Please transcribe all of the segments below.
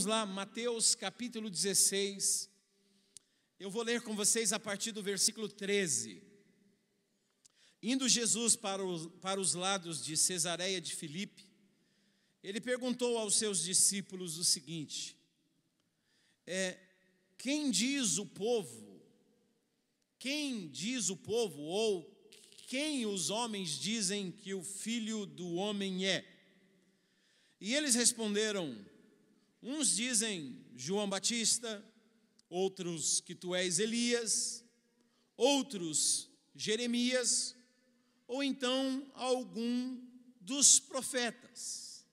Vamos lá, Mateus capítulo 16. Eu vou ler com vocês a partir do versículo 13. Indo Jesus para, o, para os lados de Cesareia de Filipe, ele perguntou aos seus discípulos o seguinte: é, Quem diz o povo? Quem diz o povo? Ou quem os homens dizem que o filho do homem é? E eles responderam: Uns dizem João Batista, outros que tu és Elias, outros Jeremias, ou então algum dos profetas.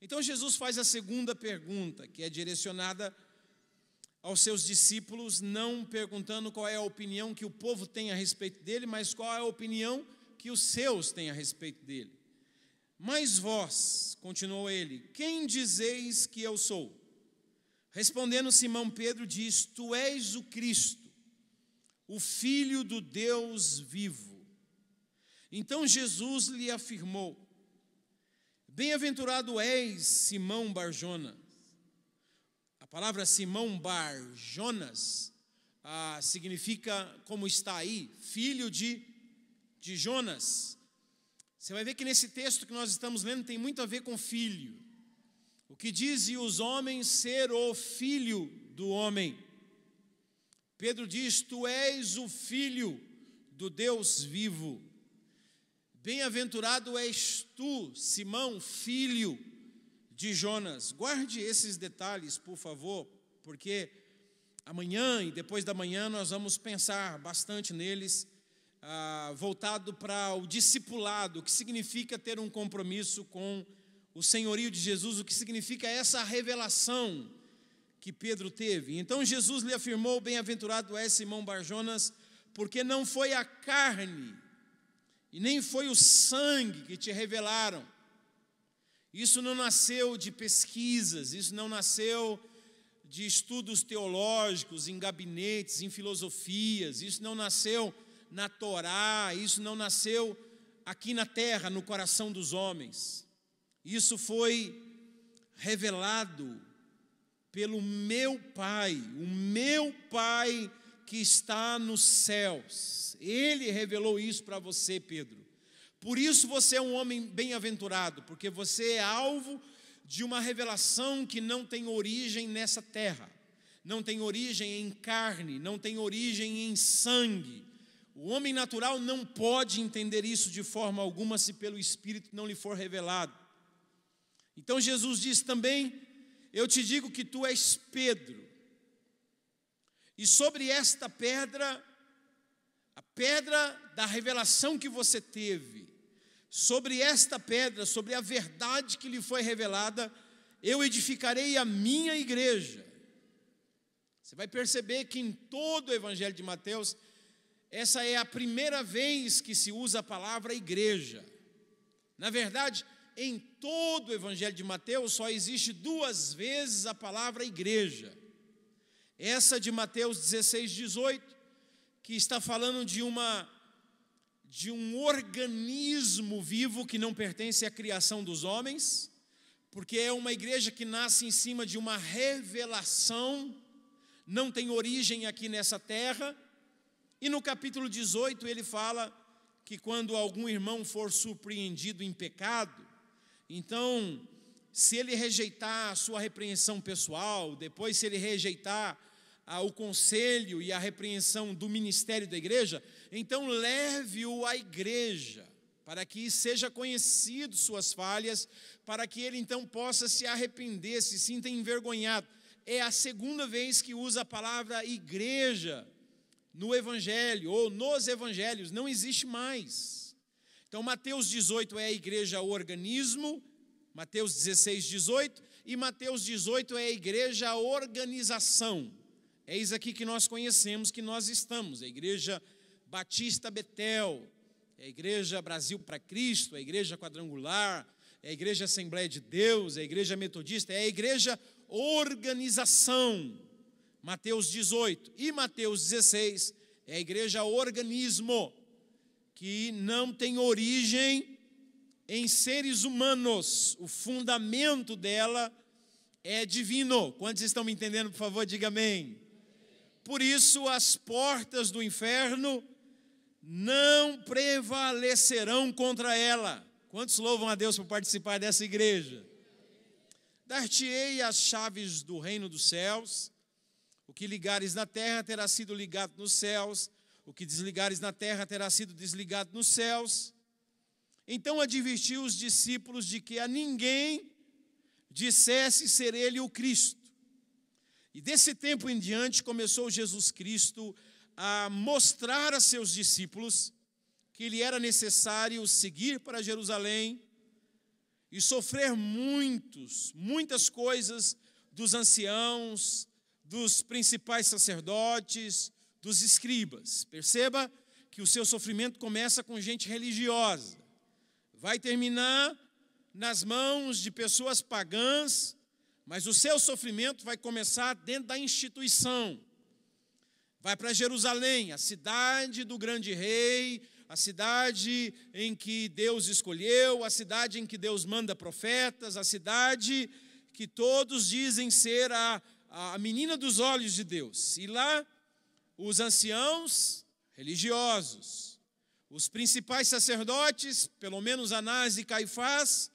Então Jesus faz a segunda pergunta, que é direcionada aos seus discípulos, não perguntando qual é a opinião que o povo tem a respeito dele, mas qual é a opinião que os seus têm a respeito dele. Mas vós, continuou ele, quem dizeis que eu sou? Respondendo Simão Pedro, diz: Tu és o Cristo, o Filho do Deus vivo. Então Jesus lhe afirmou: Bem-aventurado és, Simão Barjonas. A palavra Simão Barjonas ah, significa, como está aí, filho de, de Jonas. Você vai ver que nesse texto que nós estamos lendo tem muito a ver com filho. O que diz e os homens ser o filho do homem. Pedro diz: Tu és o filho do Deus vivo. Bem-aventurado és tu, Simão, filho de Jonas. Guarde esses detalhes, por favor, porque amanhã e depois da manhã nós vamos pensar bastante neles ah, voltado para o discipulado, o que significa ter um compromisso com o senhorio de Jesus, o que significa essa revelação que Pedro teve. Então Jesus lhe afirmou: Bem-aventurado é Simão Barjonas, porque não foi a carne e nem foi o sangue que te revelaram. Isso não nasceu de pesquisas, isso não nasceu de estudos teológicos, em gabinetes, em filosofias, isso não nasceu na Torá, isso não nasceu aqui na terra, no coração dos homens. Isso foi revelado pelo meu Pai, o meu Pai que está nos céus. Ele revelou isso para você, Pedro. Por isso você é um homem bem-aventurado, porque você é alvo de uma revelação que não tem origem nessa terra, não tem origem em carne, não tem origem em sangue, o homem natural não pode entender isso de forma alguma se pelo Espírito não lhe for revelado. Então Jesus diz também: Eu te digo que tu és Pedro, e sobre esta pedra, a pedra da revelação que você teve, sobre esta pedra, sobre a verdade que lhe foi revelada, eu edificarei a minha igreja. Você vai perceber que em todo o Evangelho de Mateus, essa é a primeira vez que se usa a palavra igreja. Na verdade, em todo o Evangelho de Mateus só existe duas vezes a palavra igreja. Essa de Mateus 16, 18, que está falando de uma de um organismo vivo que não pertence à criação dos homens, porque é uma igreja que nasce em cima de uma revelação, não tem origem aqui nessa terra e no capítulo 18 ele fala que quando algum irmão for surpreendido em pecado, então, se ele rejeitar a sua repreensão pessoal, depois, se ele rejeitar ah, o conselho e a repreensão do ministério da igreja, então leve-o à igreja, para que seja conhecido suas falhas, para que ele então possa se arrepender, se sinta envergonhado. É a segunda vez que usa a palavra igreja no Evangelho ou nos Evangelhos, não existe mais. Então, Mateus 18 é a igreja organismo, Mateus 16, 18, e Mateus 18 é a igreja organização. Eis aqui que nós conhecemos que nós estamos, a igreja Batista Betel, a igreja Brasil para Cristo, a igreja quadrangular, a igreja Assembleia de Deus, a igreja Metodista, é a igreja organização. Mateus 18 e Mateus 16 é a igreja organismo, que não tem origem em seres humanos, o fundamento dela é divino. Quantos estão me entendendo, por favor, diga amém. Por isso, as portas do inferno não prevalecerão contra ela. Quantos louvam a Deus por participar dessa igreja? Dar-te-ei as chaves do reino dos céus. O que ligares na terra terá sido ligado nos céus, o que desligares na terra terá sido desligado nos céus. Então advertiu os discípulos de que a ninguém dissesse ser ele o Cristo. E desse tempo em diante começou Jesus Cristo a mostrar a seus discípulos que lhe era necessário seguir para Jerusalém e sofrer muitos, muitas coisas dos anciãos, dos principais sacerdotes, dos escribas. Perceba que o seu sofrimento começa com gente religiosa, vai terminar nas mãos de pessoas pagãs, mas o seu sofrimento vai começar dentro da instituição. Vai para Jerusalém, a cidade do grande rei, a cidade em que Deus escolheu, a cidade em que Deus manda profetas, a cidade que todos dizem ser a a menina dos olhos de Deus. E lá, os anciãos religiosos, os principais sacerdotes, pelo menos Anás e Caifás,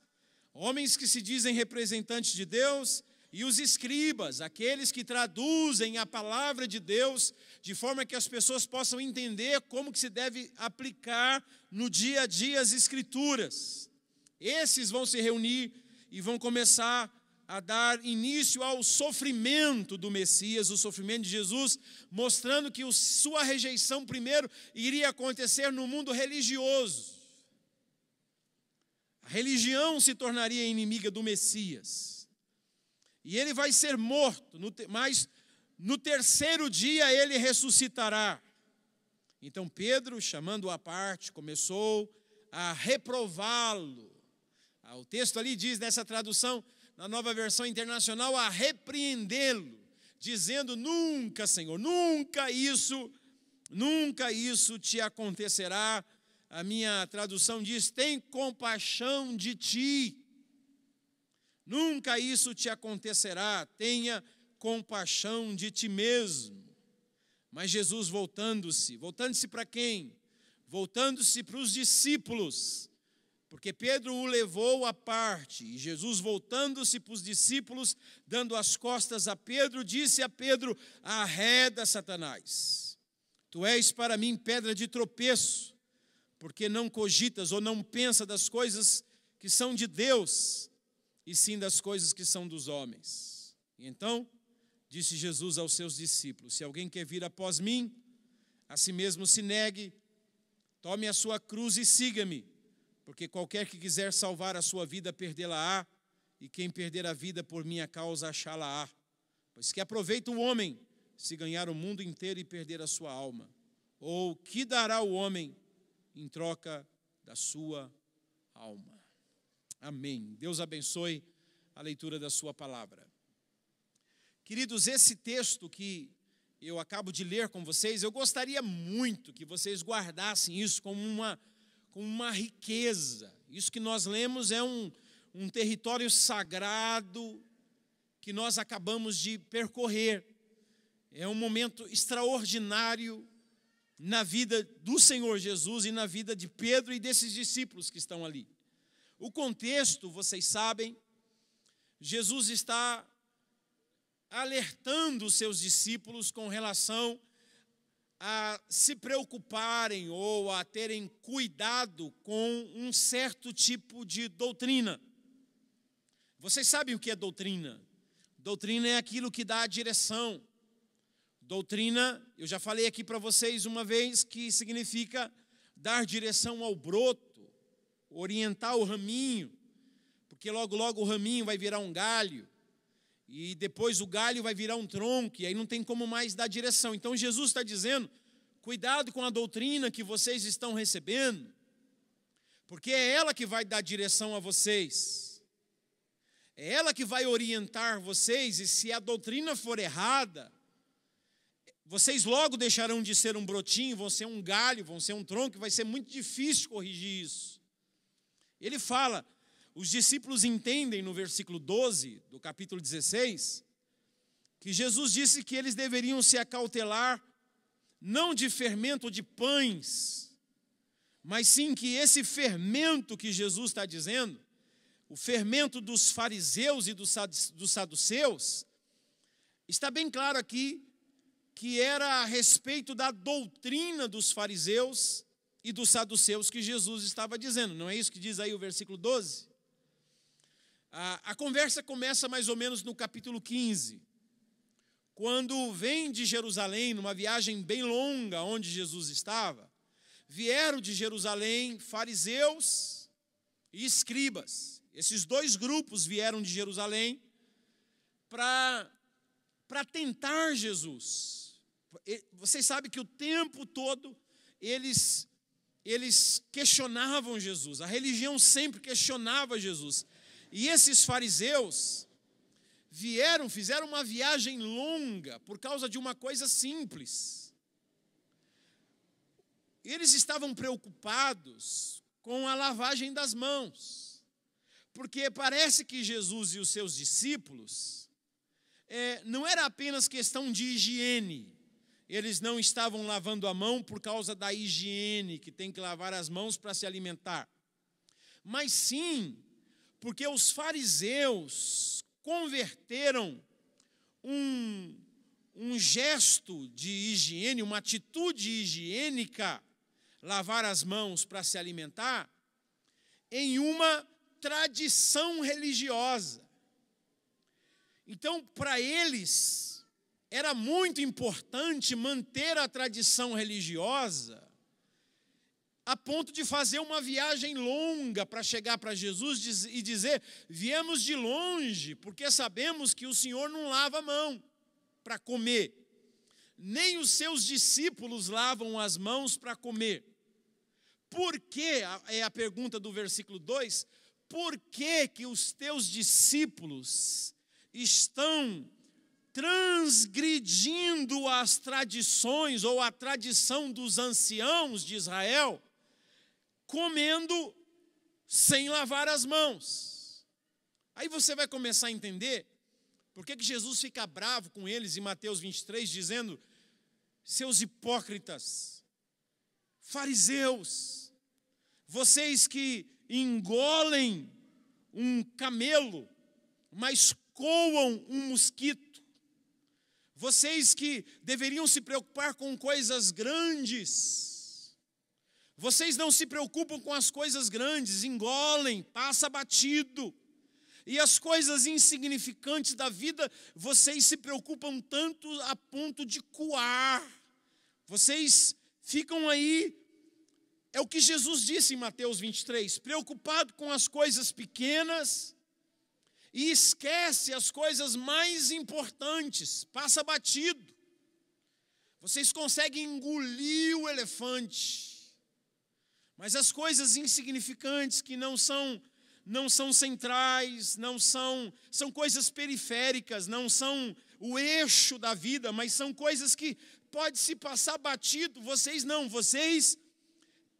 homens que se dizem representantes de Deus, e os escribas, aqueles que traduzem a palavra de Deus de forma que as pessoas possam entender como que se deve aplicar no dia a dia as escrituras. Esses vão se reunir e vão começar a dar início ao sofrimento do Messias, o sofrimento de Jesus, mostrando que sua rejeição primeiro iria acontecer no mundo religioso. A religião se tornaria inimiga do Messias. E ele vai ser morto, mas no terceiro dia ele ressuscitará. Então Pedro, chamando-o à parte, começou a reprová-lo. Ah, o texto ali diz nessa tradução na nova versão internacional, a repreendê-lo, dizendo: Nunca, Senhor, nunca isso, nunca isso te acontecerá. A minha tradução diz: Tem compaixão de ti. Nunca isso te acontecerá. Tenha compaixão de ti mesmo. Mas Jesus voltando-se, voltando-se para quem? Voltando-se para os discípulos, porque Pedro o levou à parte, e Jesus, voltando-se para os discípulos, dando as costas a Pedro, disse a Pedro: Arreda, Satanás. Tu és para mim pedra de tropeço, porque não cogitas ou não pensa das coisas que são de Deus, e sim das coisas que são dos homens. E então disse Jesus aos seus discípulos: Se alguém quer vir após mim, a si mesmo se negue, tome a sua cruz e siga-me porque qualquer que quiser salvar a sua vida, perdê-la-á, e quem perder a vida por minha causa, achá-la-á. Pois que aproveita o homem se ganhar o mundo inteiro e perder a sua alma? Ou que dará o homem em troca da sua alma? Amém. Deus abençoe a leitura da sua palavra. Queridos, esse texto que eu acabo de ler com vocês, eu gostaria muito que vocês guardassem isso como uma com uma riqueza. Isso que nós lemos é um, um território sagrado que nós acabamos de percorrer. É um momento extraordinário na vida do Senhor Jesus e na vida de Pedro e desses discípulos que estão ali. O contexto, vocês sabem, Jesus está alertando os seus discípulos com relação a se preocuparem ou a terem cuidado com um certo tipo de doutrina. Vocês sabem o que é doutrina? Doutrina é aquilo que dá a direção. Doutrina, eu já falei aqui para vocês uma vez que significa dar direção ao broto, orientar o raminho, porque logo logo o raminho vai virar um galho e depois o galho vai virar um tronco, e aí não tem como mais dar direção. Então Jesus está dizendo: cuidado com a doutrina que vocês estão recebendo, porque é ela que vai dar direção a vocês, é ela que vai orientar vocês, e se a doutrina for errada, vocês logo deixarão de ser um brotinho, vão ser um galho, vão ser um tronco, vai ser muito difícil corrigir isso. Ele fala os discípulos entendem no versículo 12 do capítulo 16 que Jesus disse que eles deveriam se acautelar não de fermento de pães, mas sim que esse fermento que Jesus está dizendo, o fermento dos fariseus e dos saduceus, está bem claro aqui que era a respeito da doutrina dos fariseus e dos saduceus que Jesus estava dizendo, não é isso que diz aí o versículo 12? A, a conversa começa mais ou menos no capítulo 15, quando vem de Jerusalém, numa viagem bem longa onde Jesus estava, vieram de Jerusalém fariseus e escribas. Esses dois grupos vieram de Jerusalém para tentar Jesus. Vocês sabem que o tempo todo eles, eles questionavam Jesus, a religião sempre questionava Jesus. E esses fariseus vieram, fizeram uma viagem longa por causa de uma coisa simples. Eles estavam preocupados com a lavagem das mãos, porque parece que Jesus e os seus discípulos é, não era apenas questão de higiene. Eles não estavam lavando a mão por causa da higiene, que tem que lavar as mãos para se alimentar, mas sim porque os fariseus converteram um, um gesto de higiene, uma atitude higiênica, lavar as mãos para se alimentar, em uma tradição religiosa. Então, para eles, era muito importante manter a tradição religiosa a ponto de fazer uma viagem longa para chegar para Jesus e dizer: Viemos de longe, porque sabemos que o Senhor não lava a mão para comer, nem os seus discípulos lavam as mãos para comer. Por que, é a pergunta do versículo 2: por que, que os teus discípulos estão transgredindo as tradições ou a tradição dos anciãos de Israel, comendo sem lavar as mãos. Aí você vai começar a entender por que, que Jesus fica bravo com eles em Mateus 23, dizendo: seus hipócritas, fariseus, vocês que engolem um camelo, mas coam um mosquito, vocês que deveriam se preocupar com coisas grandes, vocês não se preocupam com as coisas grandes, engolem, passa batido. E as coisas insignificantes da vida, vocês se preocupam tanto a ponto de coar. Vocês ficam aí. É o que Jesus disse em Mateus 23: preocupado com as coisas pequenas e esquece as coisas mais importantes, passa batido. Vocês conseguem engolir o elefante mas as coisas insignificantes que não são não são centrais, não são são coisas periféricas, não são o eixo da vida, mas são coisas que pode se passar batido. Vocês não, vocês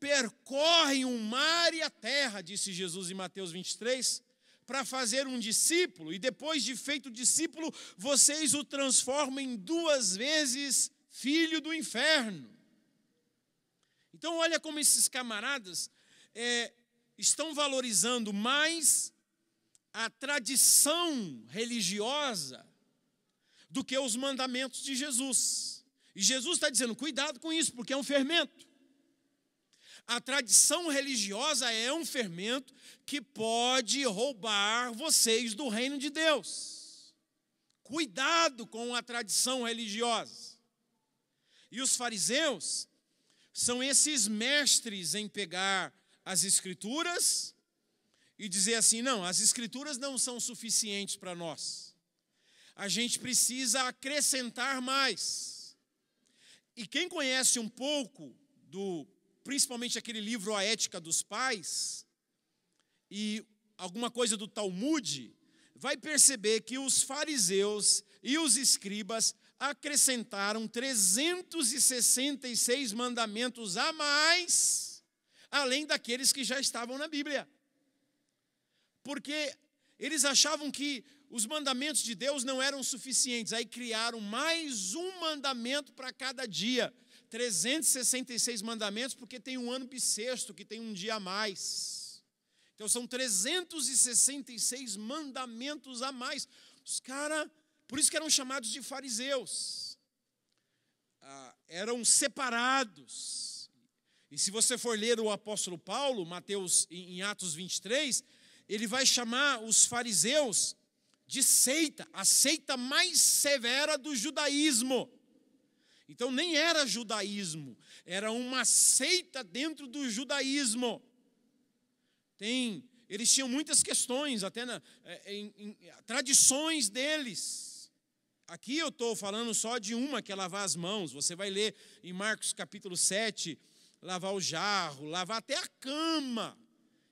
percorrem o mar e a terra, disse Jesus em Mateus 23, para fazer um discípulo, e depois de feito discípulo, vocês o transformam em duas vezes filho do inferno. Então, olha como esses camaradas é, estão valorizando mais a tradição religiosa do que os mandamentos de Jesus. E Jesus está dizendo: cuidado com isso, porque é um fermento. A tradição religiosa é um fermento que pode roubar vocês do reino de Deus. Cuidado com a tradição religiosa. E os fariseus, são esses mestres em pegar as escrituras e dizer assim: não, as escrituras não são suficientes para nós. A gente precisa acrescentar mais. E quem conhece um pouco do, principalmente aquele livro A Ética dos Pais e alguma coisa do Talmud, vai perceber que os fariseus e os escribas acrescentaram 366 mandamentos a mais, além daqueles que já estavam na Bíblia. Porque eles achavam que os mandamentos de Deus não eram suficientes, aí criaram mais um mandamento para cada dia. 366 mandamentos, porque tem um ano bissexto, que tem um dia a mais. Então são 366 mandamentos a mais. Os caras por isso que eram chamados de fariseus. Ah, eram separados. E se você for ler o apóstolo Paulo, Mateus em Atos 23, ele vai chamar os fariseus de seita, a seita mais severa do judaísmo. Então nem era judaísmo, era uma seita dentro do judaísmo. Tem, eles tinham muitas questões, até na, é, em, em, tradições deles. Aqui eu estou falando só de uma que é lavar as mãos. Você vai ler em Marcos capítulo 7, lavar o jarro, lavar até a cama.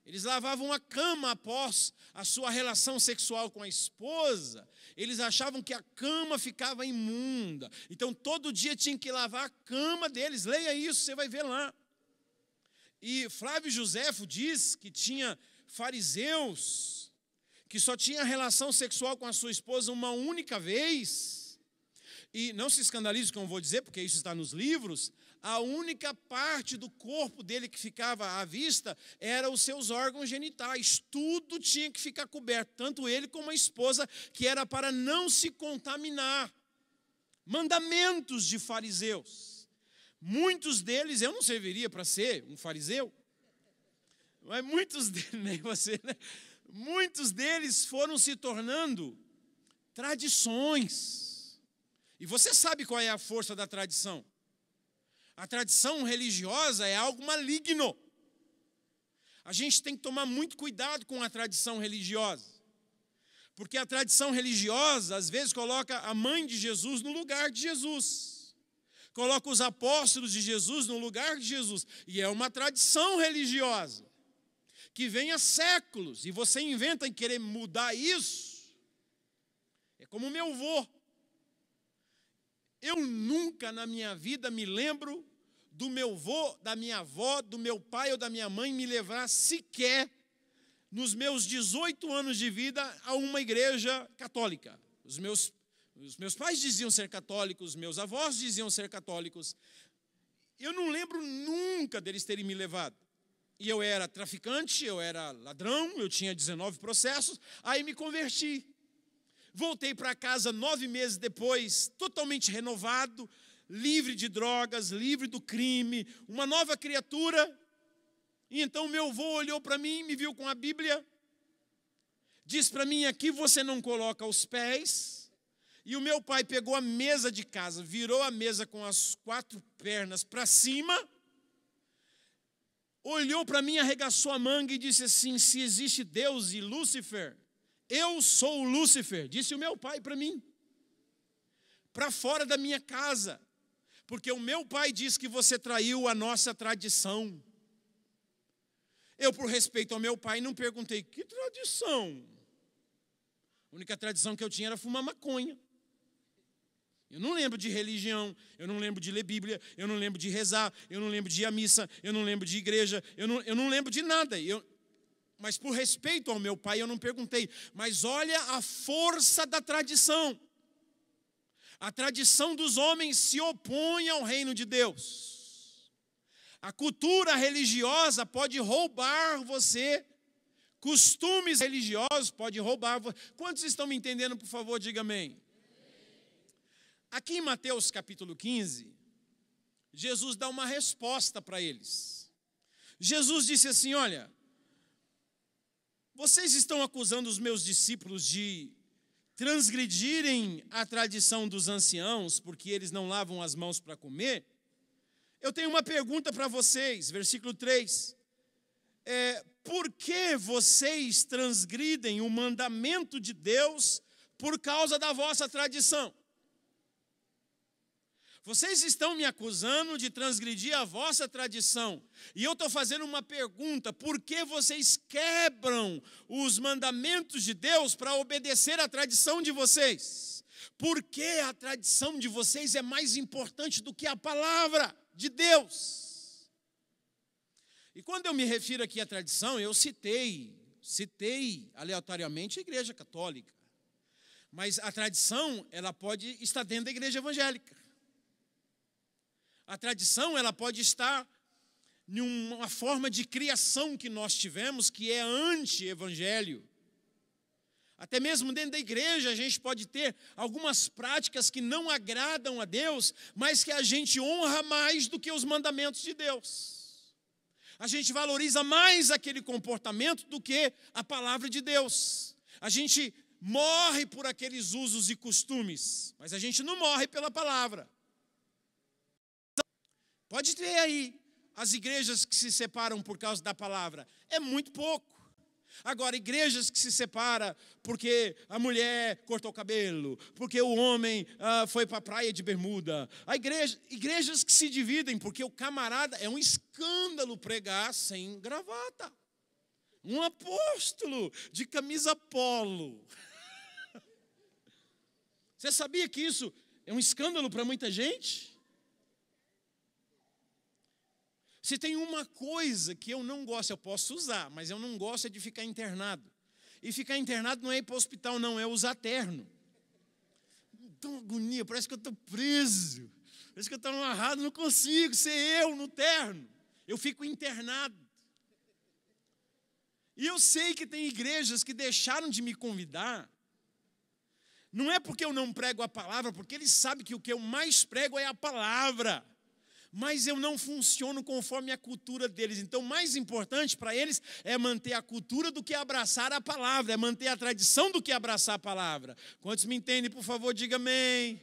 Eles lavavam a cama após a sua relação sexual com a esposa. Eles achavam que a cama ficava imunda. Então todo dia tinha que lavar a cama deles. Leia isso, você vai ver lá. E Flávio Joséfo diz que tinha fariseus que só tinha relação sexual com a sua esposa uma única vez, e não se escandalize como vou dizer, porque isso está nos livros, a única parte do corpo dele que ficava à vista era os seus órgãos genitais. Tudo tinha que ficar coberto, tanto ele como a esposa, que era para não se contaminar. Mandamentos de fariseus. Muitos deles eu não serviria para ser um fariseu, mas muitos deles, nem né, você, né? muitos deles foram se tornando tradições. E você sabe qual é a força da tradição? A tradição religiosa é algo maligno. A gente tem que tomar muito cuidado com a tradição religiosa. Porque a tradição religiosa, às vezes, coloca a mãe de Jesus no lugar de Jesus. Coloca os apóstolos de Jesus no lugar de Jesus. E é uma tradição religiosa que vem há séculos e você inventa em querer mudar isso. É como meu avô. Eu nunca na minha vida me lembro do meu avô, da minha avó, do meu pai ou da minha mãe me levar sequer nos meus 18 anos de vida a uma igreja católica. Os meus os meus pais diziam ser católicos, meus avós diziam ser católicos. Eu não lembro nunca deles terem me levado. E eu era traficante, eu era ladrão, eu tinha 19 processos, aí me converti. Voltei para casa nove meses depois, totalmente renovado, livre de drogas, livre do crime, uma nova criatura. E então meu avô olhou para mim, me viu com a Bíblia, diz para mim: aqui você não coloca os pés. E o meu pai pegou a mesa de casa, virou a mesa com as quatro pernas para cima olhou para mim, arregaçou a manga e disse assim: Se existe Deus e Lúcifer, eu sou Lúcifer, disse o meu pai para mim, para fora da minha casa, porque o meu pai diz que você traiu a nossa tradição. Eu, por respeito ao meu pai, não perguntei que tradição. A única tradição que eu tinha era fumar maconha. Eu não lembro de religião, eu não lembro de ler Bíblia, eu não lembro de rezar, eu não lembro de ir à missa, eu não lembro de igreja, eu não, eu não lembro de nada. Eu, mas por respeito ao meu pai, eu não perguntei. Mas olha a força da tradição. A tradição dos homens se opõe ao reino de Deus. A cultura religiosa pode roubar você. Costumes religiosos podem roubar. você. Quantos estão me entendendo, por favor, diga amém. Aqui em Mateus capítulo 15, Jesus dá uma resposta para eles. Jesus disse assim: Olha, vocês estão acusando os meus discípulos de transgredirem a tradição dos anciãos, porque eles não lavam as mãos para comer. Eu tenho uma pergunta para vocês, versículo 3. É, por que vocês transgridem o mandamento de Deus por causa da vossa tradição? Vocês estão me acusando de transgredir a vossa tradição. E eu estou fazendo uma pergunta: por que vocês quebram os mandamentos de Deus para obedecer à tradição de vocês? Por que a tradição de vocês é mais importante do que a palavra de Deus? E quando eu me refiro aqui à tradição, eu citei, citei aleatoriamente a Igreja Católica. Mas a tradição, ela pode estar dentro da igreja evangélica. A tradição ela pode estar em uma forma de criação que nós tivemos que é anti-evangelho. Até mesmo dentro da igreja a gente pode ter algumas práticas que não agradam a Deus, mas que a gente honra mais do que os mandamentos de Deus. A gente valoriza mais aquele comportamento do que a palavra de Deus. A gente morre por aqueles usos e costumes, mas a gente não morre pela palavra. Pode ver aí as igrejas que se separam por causa da palavra. É muito pouco. Agora, igrejas que se separam porque a mulher cortou o cabelo, porque o homem ah, foi para a praia de bermuda. A igreja, igrejas que se dividem porque o camarada é um escândalo pregar sem gravata. Um apóstolo de camisa polo. Você sabia que isso é um escândalo para muita gente? Se tem uma coisa que eu não gosto, eu posso usar, mas eu não gosto é de ficar internado. E ficar internado não é ir para o hospital, não, é usar terno. Então, agonia, parece que eu estou preso. Parece que eu estou amarrado, não consigo ser eu no terno. Eu fico internado. E eu sei que tem igrejas que deixaram de me convidar. Não é porque eu não prego a palavra, porque eles sabem que o que eu mais prego é a palavra mas eu não funciono conforme a cultura deles. Então, mais importante para eles é manter a cultura do que abraçar a palavra, é manter a tradição do que abraçar a palavra. Quantos me entendem, por favor, diga amém.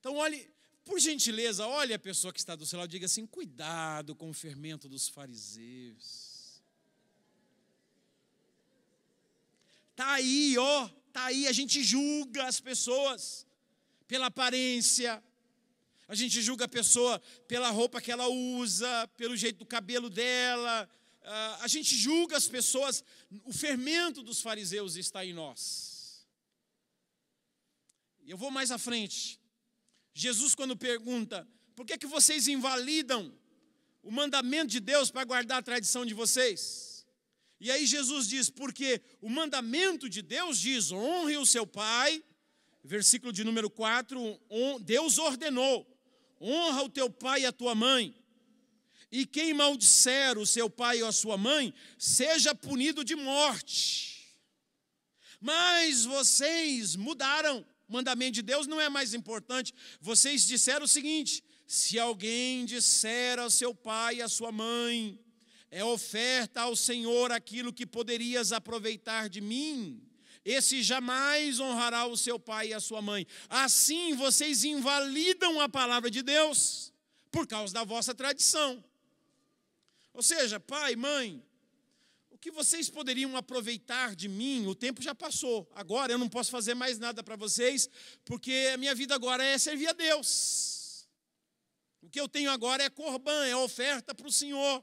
Então, olhe, por gentileza, olhe a pessoa que está do seu lado e diga assim: cuidado com o fermento dos fariseus. Tá aí, ó, tá aí, a gente julga as pessoas pela aparência, a gente julga a pessoa pela roupa que ela usa, pelo jeito do cabelo dela. Ah, a gente julga as pessoas. O fermento dos fariseus está em nós. Eu vou mais à frente. Jesus, quando pergunta: por que, é que vocês invalidam o mandamento de Deus para guardar a tradição de vocês? E aí Jesus diz: porque o mandamento de Deus diz: honre o seu pai versículo de número 4, Deus ordenou honra o teu pai e a tua mãe. E quem maldisser o seu pai ou a sua mãe, seja punido de morte. Mas vocês mudaram. O mandamento de Deus não é mais importante. Vocês disseram o seguinte: se alguém disser ao seu pai e à sua mãe, é oferta ao Senhor aquilo que poderias aproveitar de mim, esse jamais honrará o seu pai e a sua mãe. Assim vocês invalidam a palavra de Deus por causa da vossa tradição. Ou seja, pai, mãe, o que vocês poderiam aproveitar de mim, o tempo já passou. Agora eu não posso fazer mais nada para vocês, porque a minha vida agora é servir a Deus. O que eu tenho agora é corbã, é oferta para o Senhor.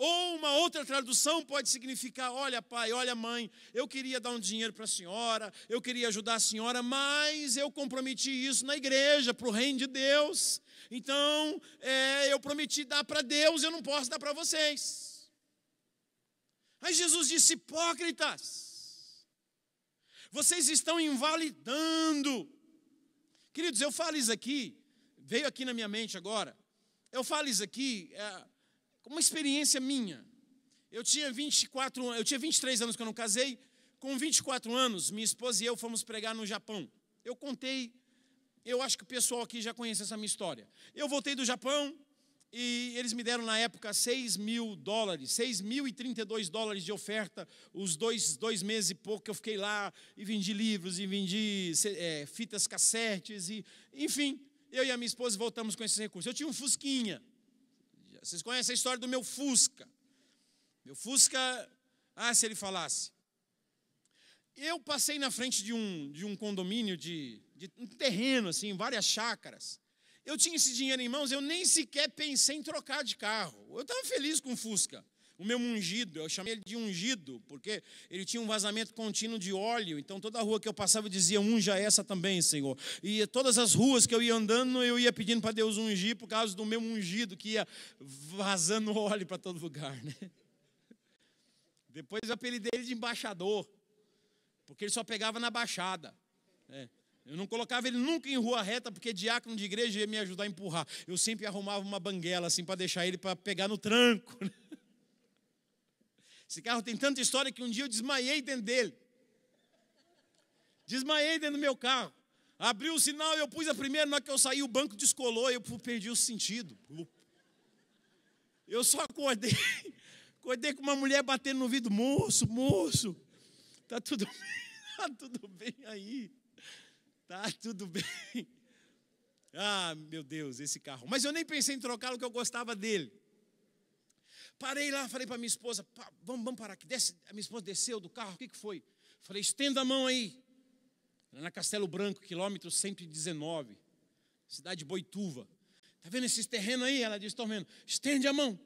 Ou uma outra tradução pode significar: olha, pai, olha, mãe, eu queria dar um dinheiro para a senhora, eu queria ajudar a senhora, mas eu comprometi isso na igreja, para o reino de Deus. Então, é, eu prometi dar para Deus, eu não posso dar para vocês. Aí Jesus disse: hipócritas, vocês estão invalidando. Queridos, eu falo isso aqui, veio aqui na minha mente agora. Eu falo isso aqui. É, uma experiência minha. Eu tinha 24, eu tinha 23 anos que eu não casei. Com 24 anos, minha esposa e eu fomos pregar no Japão. Eu contei, eu acho que o pessoal aqui já conhece essa minha história. Eu voltei do Japão e eles me deram na época 6 mil dólares, 6 mil e 32 dólares de oferta, os dois, dois meses e pouco que eu fiquei lá e vendi livros e vendi é, fitas cassetes e, enfim, eu e a minha esposa voltamos com esses recursos. Eu tinha um fusquinha, vocês conhecem a história do meu Fusca. Meu Fusca, ah, se ele falasse. Eu passei na frente de um, de um condomínio, de, de um terreno, assim, várias chácaras. Eu tinha esse dinheiro em mãos, eu nem sequer pensei em trocar de carro. Eu estava feliz com o Fusca o meu ungido. Eu chamei ele de ungido, porque ele tinha um vazamento contínuo de óleo. Então toda rua que eu passava eu dizia, unja é essa também, Senhor. E todas as ruas que eu ia andando, eu ia pedindo para Deus ungir por causa do meu ungido, que ia vazando óleo para todo lugar. Né? Depois eu apelidei ele de embaixador, porque ele só pegava na baixada. Né? Eu não colocava ele nunca em rua reta, porque diácono de igreja ia me ajudar a empurrar. Eu sempre arrumava uma banguela assim para deixar ele para pegar no tranco. Né? Esse carro tem tanta história que um dia eu desmaiei dentro dele. Desmaiei dentro do meu carro. Abri o sinal, eu pus a primeira, na que eu saí, o banco descolou, e eu perdi o sentido. Eu só acordei, acordei com uma mulher batendo no vidro, moço, moço, tá tudo bem, tá tudo bem aí, tá tudo bem. Ah, meu Deus, esse carro. Mas eu nem pensei em trocá-lo, que eu gostava dele. Parei lá, falei para minha esposa, vamos, vamos parar aqui. Desce. A minha esposa desceu do carro, o que, que foi? Falei, estenda a mão aí. Na Castelo Branco, quilômetro 119, cidade de Boituva. Está vendo esses terrenos aí? Ela disse, estou vendo. Estende a mão.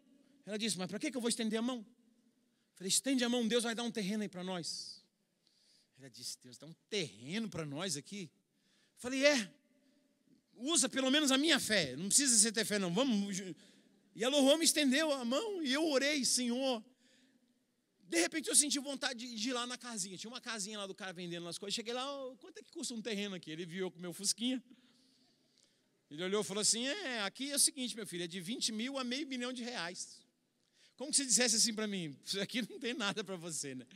Ela disse, mas para que, que eu vou estender a mão? Falei, estende a mão, Deus vai dar um terreno aí para nós. Ela disse, Deus, dá um terreno para nós aqui. Falei, é, usa pelo menos a minha fé. Não precisa você ter fé, não. Vamos e a Lohan me estendeu a mão e eu orei, Senhor. De repente eu senti vontade de ir lá na casinha. Tinha uma casinha lá do cara vendendo as coisas. Cheguei lá, oh, quanto é que custa um terreno aqui? Ele viu com meu fusquinha. Ele olhou e falou assim: É, aqui é o seguinte, meu filho, é de 20 mil a meio milhão de reais. Como que você dissesse assim para mim? Isso aqui não tem nada para você, né?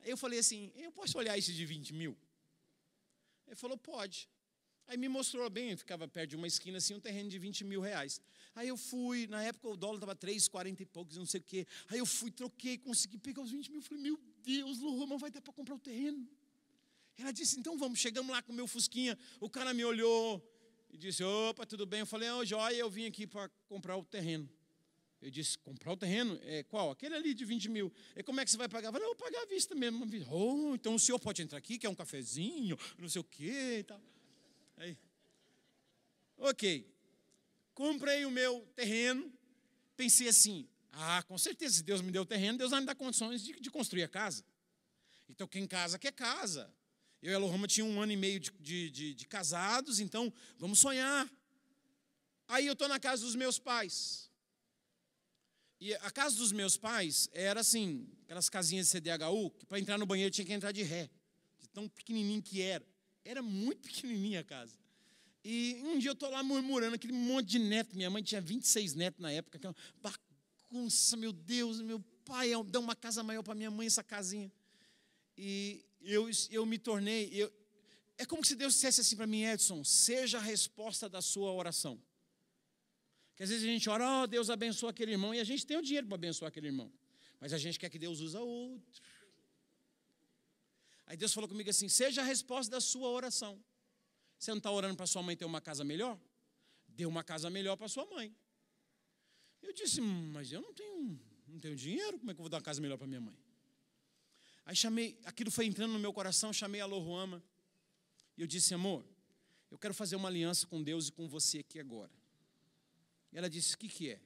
Aí eu falei assim: Eu posso olhar isso de 20 mil? Ele falou: Pode. Aí me mostrou bem, ficava perto de uma esquina assim, um terreno de 20 mil reais. Aí eu fui, na época o dólar estava 3, 40 e poucos, não sei o quê. Aí eu fui, troquei, consegui pegar os 20 mil. Falei, meu Deus, Luan, vai dar para comprar o terreno. Ela disse, então vamos, chegamos lá com o meu Fusquinha. O cara me olhou e disse, opa, tudo bem? Eu falei, ô oh, joia, eu vim aqui para comprar o terreno. Eu disse, comprar o terreno? É, qual? Aquele ali de 20 mil. E como é que você vai pagar? Eu falei, eu vou pagar à vista mesmo. Oh, então o senhor pode entrar aqui, quer um cafezinho, não sei o quê e tal. Aí, ok comprei o meu terreno, pensei assim: ah, com certeza, se Deus me deu o terreno, Deus vai me dar condições de, de construir a casa. Então, quem casa quer casa. Eu e a Lohama tinha um ano e meio de, de, de, de casados, então vamos sonhar. Aí eu estou na casa dos meus pais. E a casa dos meus pais era assim, aquelas casinhas de CDHU, que para entrar no banheiro tinha que entrar de ré, de tão pequenininho que era. Era muito pequenininha a casa. E um dia eu estou lá murmurando, aquele monte de neto. Minha mãe tinha 26 netos na época. Aquela bagunça, meu Deus, meu pai, é dá uma casa maior para minha mãe, essa casinha. E eu, eu me tornei. Eu, é como se Deus dissesse assim para mim, Edson: seja a resposta da sua oração. Porque às vezes a gente ora, ó oh, Deus abençoa aquele irmão, e a gente tem o dinheiro para abençoar aquele irmão. Mas a gente quer que Deus use outro. Aí Deus falou comigo assim: seja a resposta da sua oração. Você não está orando para sua mãe ter uma casa melhor? Dê uma casa melhor para sua mãe. Eu disse, hum, mas eu não tenho, não tenho dinheiro, como é que eu vou dar uma casa melhor para minha mãe? Aí chamei, aquilo foi entrando no meu coração, chamei a Loruama. E eu disse, amor, eu quero fazer uma aliança com Deus e com você aqui agora. E ela disse, o que, que é?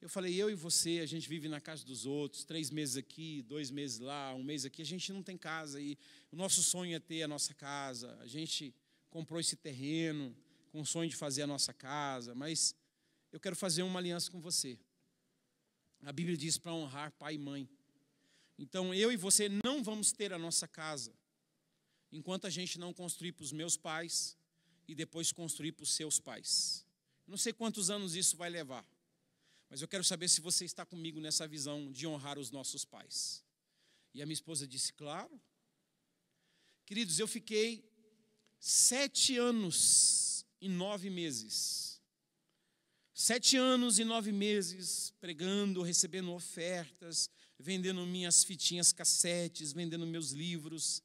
Eu falei, eu e você, a gente vive na casa dos outros, três meses aqui, dois meses lá, um mês aqui, a gente não tem casa e o nosso sonho é ter a nossa casa, a gente comprou esse terreno, com o sonho de fazer a nossa casa, mas eu quero fazer uma aliança com você. A Bíblia diz para honrar pai e mãe. Então eu e você não vamos ter a nossa casa enquanto a gente não construir para os meus pais e depois construir para os seus pais. não sei quantos anos isso vai levar, mas eu quero saber se você está comigo nessa visão de honrar os nossos pais. E a minha esposa disse: Claro. Queridos, eu fiquei sete anos e nove meses. Sete anos e nove meses pregando, recebendo ofertas, vendendo minhas fitinhas cassetes, vendendo meus livros.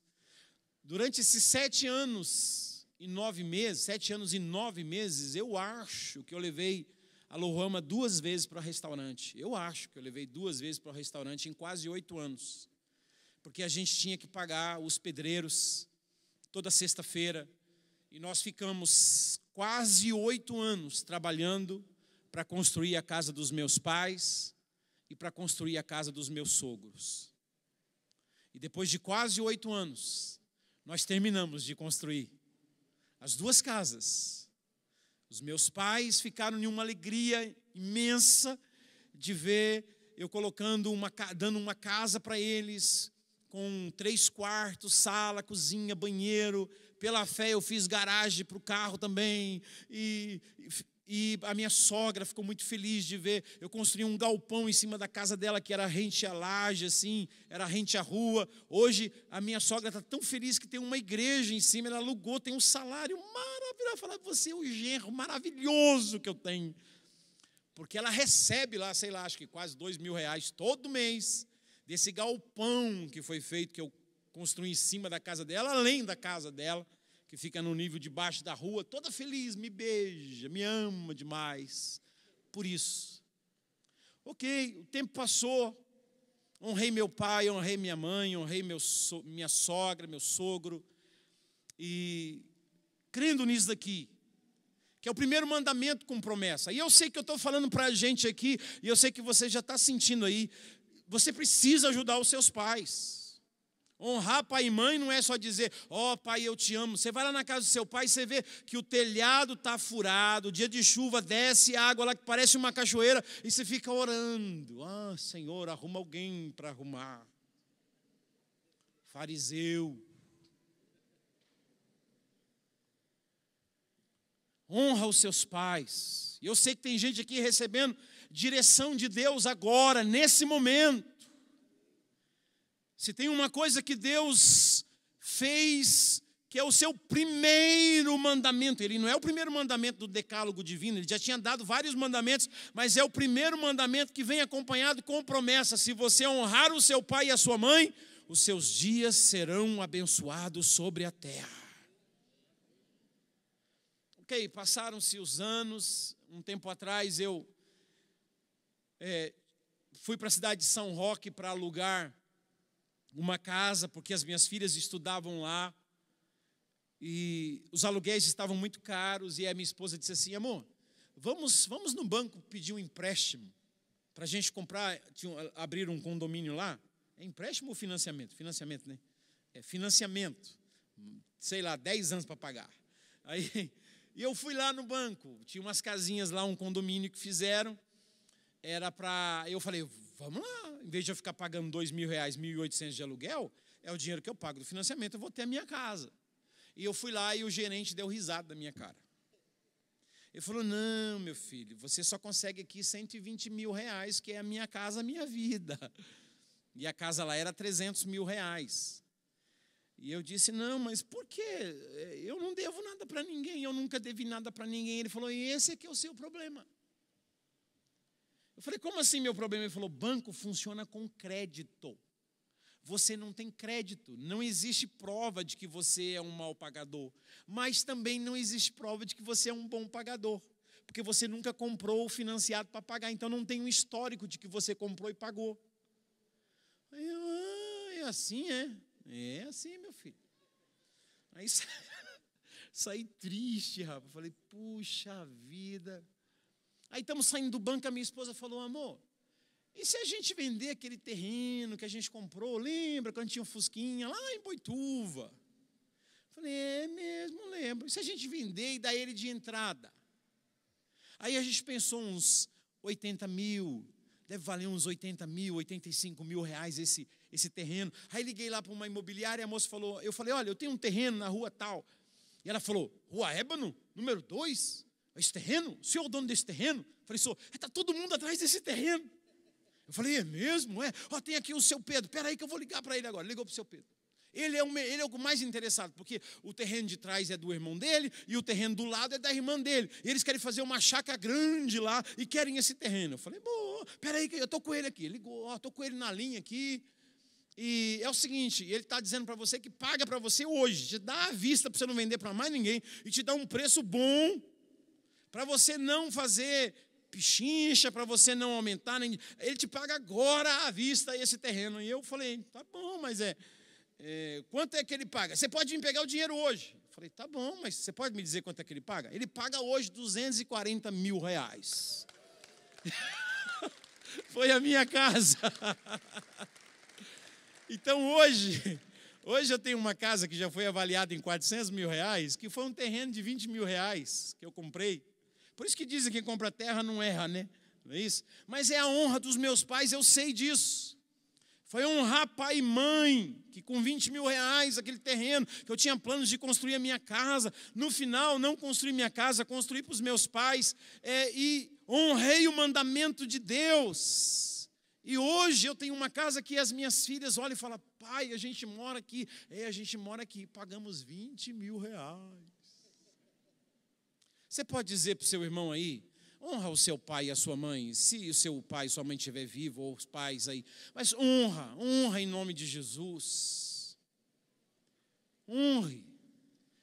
Durante esses sete anos e nove meses, sete anos e nove meses, eu acho que eu levei a Lohama duas vezes para o restaurante. Eu acho que eu levei duas vezes para o restaurante em quase oito anos. Porque a gente tinha que pagar os pedreiros, toda sexta-feira. E nós ficamos quase oito anos trabalhando para construir a casa dos meus pais e para construir a casa dos meus sogros. E depois de quase oito anos, nós terminamos de construir as duas casas. Os meus pais ficaram em uma alegria imensa de ver eu colocando uma, dando uma casa para eles, com três quartos, sala, cozinha, banheiro. Pela fé eu fiz garagem para o carro também. E, e a minha sogra ficou muito feliz de ver. Eu construí um galpão em cima da casa dela, que era rente à laje, assim, era rente à rua. Hoje a minha sogra está tão feliz que tem uma igreja em cima, ela alugou, tem um salário maravilhoso. Falar, você é o genro maravilhoso que eu tenho. Porque ela recebe lá, sei lá, acho que quase dois mil reais todo mês desse galpão que foi feito, que eu construí em cima da casa dela, além da casa dela, que fica no nível de baixo da rua, toda feliz, me beija, me ama demais. Por isso. Ok, o tempo passou, honrei meu pai, honrei minha mãe, honrei meu, minha sogra, meu sogro, e crendo nisso daqui, que é o primeiro mandamento com promessa. E eu sei que eu estou falando para a gente aqui, e eu sei que você já está sentindo aí, você precisa ajudar os seus pais. Honrar pai e mãe não é só dizer, ó oh, pai, eu te amo. Você vai lá na casa do seu pai e você vê que o telhado está furado, dia de chuva desce água lá que parece uma cachoeira e você fica orando. Ah, Senhor, arruma alguém para arrumar. Fariseu. Honra os seus pais. Eu sei que tem gente aqui recebendo direção de Deus agora, nesse momento. Se tem uma coisa que Deus fez, que é o seu primeiro mandamento, ele não é o primeiro mandamento do decálogo divino, ele já tinha dado vários mandamentos, mas é o primeiro mandamento que vem acompanhado com promessa: se você honrar o seu pai e a sua mãe, os seus dias serão abençoados sobre a terra. Ok, passaram-se os anos, um tempo atrás eu é, fui para a cidade de São Roque para alugar uma casa, porque as minhas filhas estudavam lá. E os aluguéis estavam muito caros. E a minha esposa disse assim: amor, vamos, vamos no banco pedir um empréstimo para a gente comprar, abrir um condomínio lá. É empréstimo ou financiamento? Financiamento, né? É financiamento. Sei lá, 10 anos para pagar. Aí, e eu fui lá no banco, tinha umas casinhas lá, um condomínio que fizeram era para. Eu falei, vamos lá, em vez de eu ficar pagando dois mil reais, mil e oitocentos de aluguel, é o dinheiro que eu pago do financiamento, eu vou ter a minha casa. E eu fui lá e o gerente deu risada da minha cara. Ele falou: não, meu filho, você só consegue aqui 120 mil reais, que é a minha casa, a minha vida. E a casa lá era 300 mil reais. E eu disse: não, mas por quê? Eu não devo nada para ninguém, eu nunca devi nada para ninguém. Ele falou: e esse é que é o seu problema. Eu falei, como assim meu problema? Ele falou, banco funciona com crédito. Você não tem crédito, não existe prova de que você é um mau pagador, mas também não existe prova de que você é um bom pagador, porque você nunca comprou financiado para pagar, então não tem um histórico de que você comprou e pagou. Aí, ah, é assim, é? É assim, meu filho. Aí saí triste, rapaz. Falei, puxa vida. Aí estamos saindo do banco, a minha esposa falou: amor, e se a gente vender aquele terreno que a gente comprou, lembra quando tinha um Fusquinha lá em Boituva? Falei, é mesmo, lembro. E se a gente vender e dar ele de entrada? Aí a gente pensou uns 80 mil, deve valer uns 80 mil, 85 mil reais esse, esse terreno. Aí liguei lá para uma imobiliária e a moça falou, eu falei, olha, eu tenho um terreno na rua tal. E ela falou, Rua Ébano, número 2? Esse terreno? O senhor é o dono desse terreno? Eu falei, senhor, está é, todo mundo atrás desse terreno. Eu falei, é mesmo? É? Ó, tem aqui o seu Pedro. Espera aí que eu vou ligar para ele agora. Ligou para o seu Pedro. Ele é, o, ele é o mais interessado, porque o terreno de trás é do irmão dele e o terreno do lado é da irmã dele. E eles querem fazer uma chácara grande lá e querem esse terreno. Eu falei, bom, peraí, que eu estou com ele aqui. Ele ligou, ó, estou com ele na linha aqui. E é o seguinte, ele está dizendo para você que paga para você hoje, te dá à vista para você não vender para mais ninguém e te dá um preço bom para você não fazer pichincha, para você não aumentar. Nem... Ele te paga agora à vista esse terreno. E eu falei, tá bom, mas é, é, Quanto é que ele paga? Você pode me pegar o dinheiro hoje. Eu falei, tá bom, mas você pode me dizer quanto é que ele paga? Ele paga hoje 240 mil reais. Foi a minha casa. então hoje. Hoje eu tenho uma casa que já foi avaliada em 400 mil reais, que foi um terreno de 20 mil reais que eu comprei por isso que dizem que quem compra terra não erra, né? Não é isso? Mas é a honra dos meus pais, eu sei disso. Foi honrar pai e mãe, que com 20 mil reais, aquele terreno, que eu tinha planos de construir a minha casa. No final, não construí minha casa, construí para os meus pais. É, e honrei o mandamento de Deus. E hoje eu tenho uma casa que as minhas filhas olham e falam: pai, a gente mora aqui. É, a gente mora aqui, pagamos 20 mil reais. Você pode dizer para o seu irmão aí, honra o seu pai e a sua mãe, se o seu pai e sua mãe estiver vivo, ou os pais aí, mas honra, honra em nome de Jesus. Honre.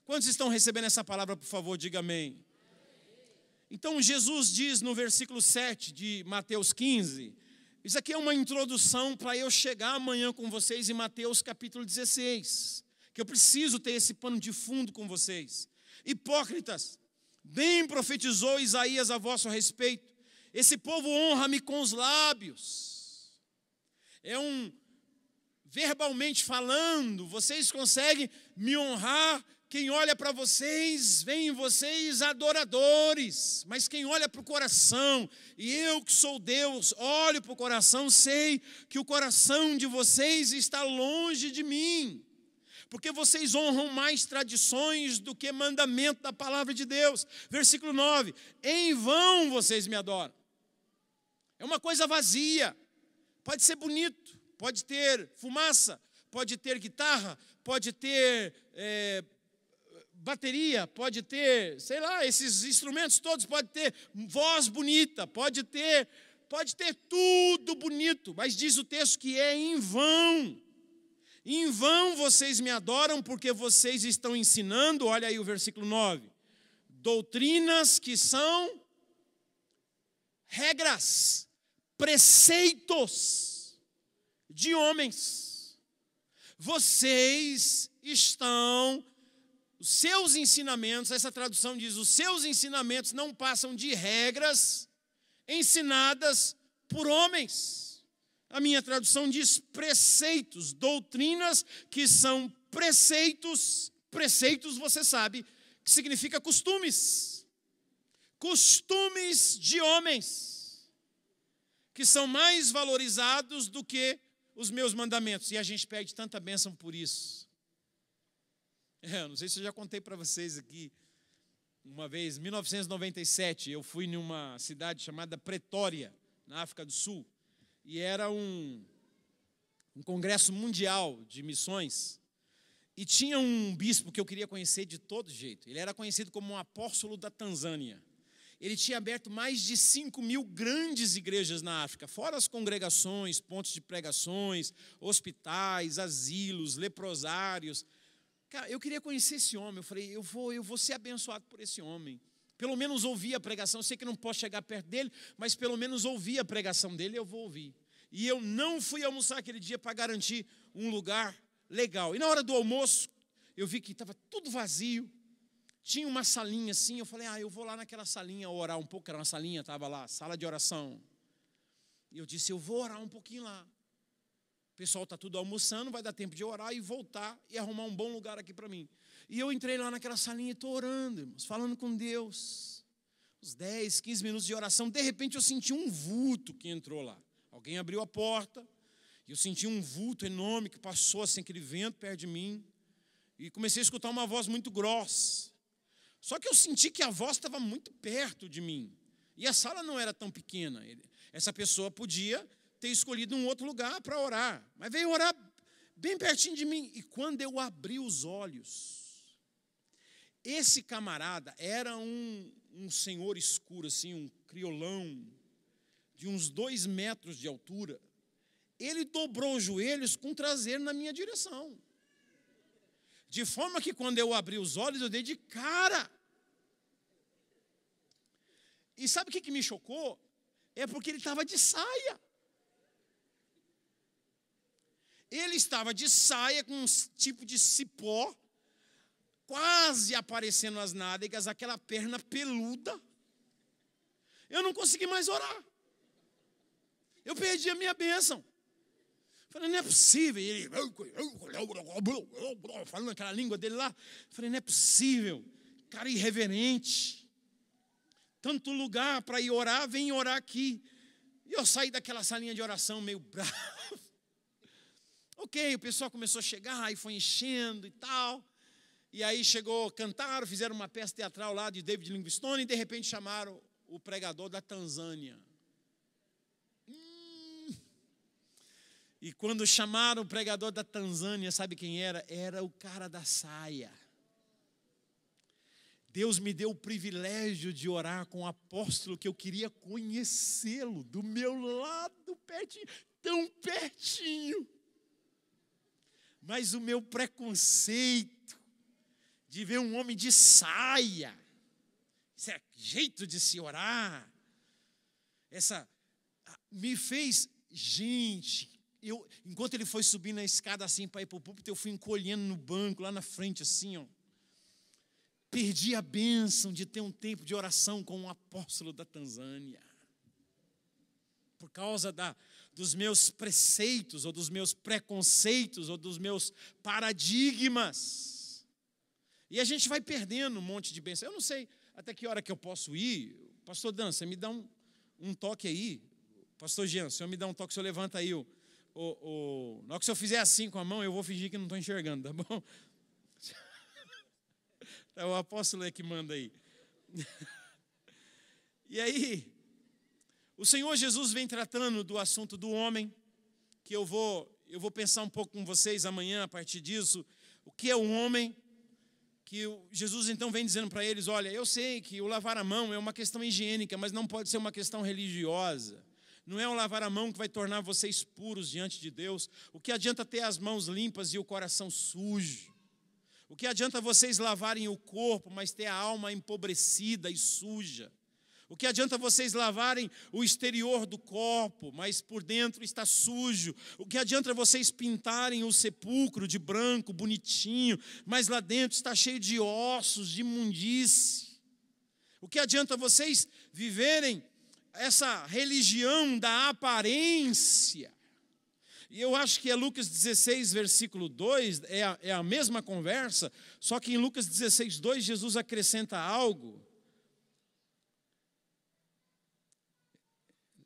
Quantos estão recebendo essa palavra, por favor, diga amém. Então Jesus diz no versículo 7 de Mateus 15, isso aqui é uma introdução para eu chegar amanhã com vocês em Mateus capítulo 16, que eu preciso ter esse pano de fundo com vocês. Hipócritas, Bem profetizou Isaías a vosso respeito. Esse povo honra-me com os lábios. É um verbalmente falando, vocês conseguem me honrar. Quem olha para vocês, vem em vocês adoradores, mas quem olha para o coração, e eu que sou Deus, olho para o coração, sei que o coração de vocês está longe de mim porque vocês honram mais tradições do que mandamento da palavra de Deus. Versículo 9: Em vão vocês me adoram. É uma coisa vazia. Pode ser bonito, pode ter fumaça, pode ter guitarra, pode ter é, bateria, pode ter, sei lá, esses instrumentos todos, pode ter voz bonita, pode ter, pode ter tudo bonito, mas diz o texto que é em vão. Em vão vocês me adoram, porque vocês estão ensinando, olha aí o versículo 9, doutrinas que são regras, preceitos de homens. Vocês estão, os seus ensinamentos, essa tradução diz, os seus ensinamentos não passam de regras ensinadas por homens. A minha tradução diz preceitos, doutrinas que são preceitos. Preceitos, você sabe, que significa costumes. Costumes de homens, que são mais valorizados do que os meus mandamentos. E a gente pede tanta bênção por isso. É, não sei se eu já contei para vocês aqui. Uma vez, em 1997, eu fui numa cidade chamada Pretória, na África do Sul e era um, um congresso mundial de missões. E tinha um bispo que eu queria conhecer de todo jeito. Ele era conhecido como um apóstolo da Tanzânia. Ele tinha aberto mais de 5 mil grandes igrejas na África, fora as congregações, pontos de pregações, hospitais, asilos, leprosários. Cara, eu queria conhecer esse homem. Eu falei, eu vou, eu vou ser abençoado por esse homem pelo menos ouvir a pregação. Eu sei que não posso chegar perto dele, mas pelo menos ouvir a pregação dele, eu vou ouvir. E eu não fui almoçar aquele dia para garantir um lugar legal. E na hora do almoço, eu vi que estava tudo vazio. Tinha uma salinha assim, eu falei, ah, eu vou lá naquela salinha orar um pouco. Era uma salinha, estava lá, sala de oração. E eu disse, eu vou orar um pouquinho lá. O pessoal está tudo almoçando, vai dar tempo de orar e voltar e arrumar um bom lugar aqui para mim. E eu entrei lá naquela salinha e estou orando, irmãos, falando com Deus. Uns 10, 15 minutos de oração, de repente eu senti um vulto que entrou lá. Alguém abriu a porta, e eu senti um vulto enorme que passou assim, aquele vento perto de mim. E comecei a escutar uma voz muito grossa. Só que eu senti que a voz estava muito perto de mim. E a sala não era tão pequena. Essa pessoa podia ter escolhido um outro lugar para orar. Mas veio orar bem pertinho de mim. E quando eu abri os olhos, esse camarada era um, um senhor escuro, assim, um criolão, de uns dois metros de altura. Ele dobrou os joelhos com o traseiro na minha direção. De forma que quando eu abri os olhos, eu dei de cara. E sabe o que, que me chocou? É porque ele estava de saia. Ele estava de saia com um tipo de cipó quase aparecendo as nádegas, aquela perna peluda. Eu não consegui mais orar. Eu perdi a minha bênção. Falei, não é possível. E ele, falando aquela língua dele lá. Falei, não é possível. Cara irreverente. Tanto lugar para ir orar, vem orar aqui. E eu saí daquela salinha de oração meio bravo. ok, o pessoal começou a chegar e foi enchendo e tal. E aí chegou, cantaram, fizeram uma peça teatral lá de David Livingstone e de repente chamaram o pregador da Tanzânia. Hum. E quando chamaram o pregador da Tanzânia, sabe quem era? Era o cara da saia. Deus me deu o privilégio de orar com um apóstolo que eu queria conhecê-lo, do meu lado, pertinho, tão pertinho. Mas o meu preconceito, de ver um homem de saia. Esse é jeito de se orar. Essa me fez, gente, eu, enquanto ele foi subindo a escada assim para ir para o púlpito, eu fui encolhendo no banco lá na frente assim, ó. Perdi a bênção de ter um tempo de oração com um apóstolo da Tanzânia. Por causa da, dos meus preceitos, ou dos meus preconceitos, ou dos meus paradigmas. E a gente vai perdendo um monte de bênção. Eu não sei até que hora que eu posso ir. Pastor Dan, você me dá um, um toque aí. Pastor Jean, o senhor me dá um toque, o senhor levanta aí o, o, o... Na hora que o senhor fizer assim com a mão, eu vou fingir que não estou enxergando, tá bom? É o apóstolo é que manda aí. E aí, o Senhor Jesus vem tratando do assunto do homem, que eu vou, eu vou pensar um pouco com vocês amanhã a partir disso. O que é o homem? que Jesus então vem dizendo para eles: olha, eu sei que o lavar a mão é uma questão higiênica, mas não pode ser uma questão religiosa. Não é o lavar a mão que vai tornar vocês puros diante de Deus. O que adianta ter as mãos limpas e o coração sujo? O que adianta vocês lavarem o corpo, mas ter a alma empobrecida e suja? O que adianta vocês lavarem o exterior do corpo, mas por dentro está sujo? O que adianta vocês pintarem o sepulcro de branco, bonitinho, mas lá dentro está cheio de ossos, de imundície? O que adianta vocês viverem essa religião da aparência? E eu acho que é Lucas 16, versículo 2, é a, é a mesma conversa, só que em Lucas 16, 2, Jesus acrescenta algo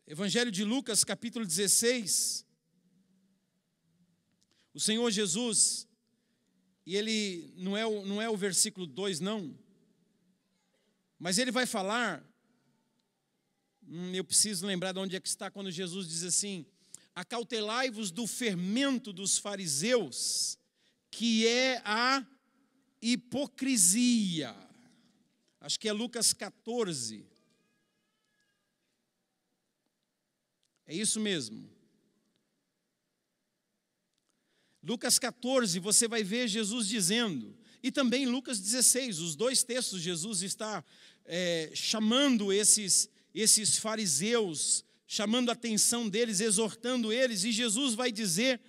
Evangelho de Lucas, capítulo 16. O Senhor Jesus, e ele não é, o, não é o versículo 2, não, mas ele vai falar. Hum, eu preciso lembrar de onde é que está quando Jesus diz assim: Acautelai-vos do fermento dos fariseus, que é a hipocrisia. Acho que é Lucas 14. É isso mesmo. Lucas 14, você vai ver Jesus dizendo, e também Lucas 16, os dois textos, Jesus está é, chamando esses, esses fariseus, chamando a atenção deles, exortando eles, e Jesus vai dizer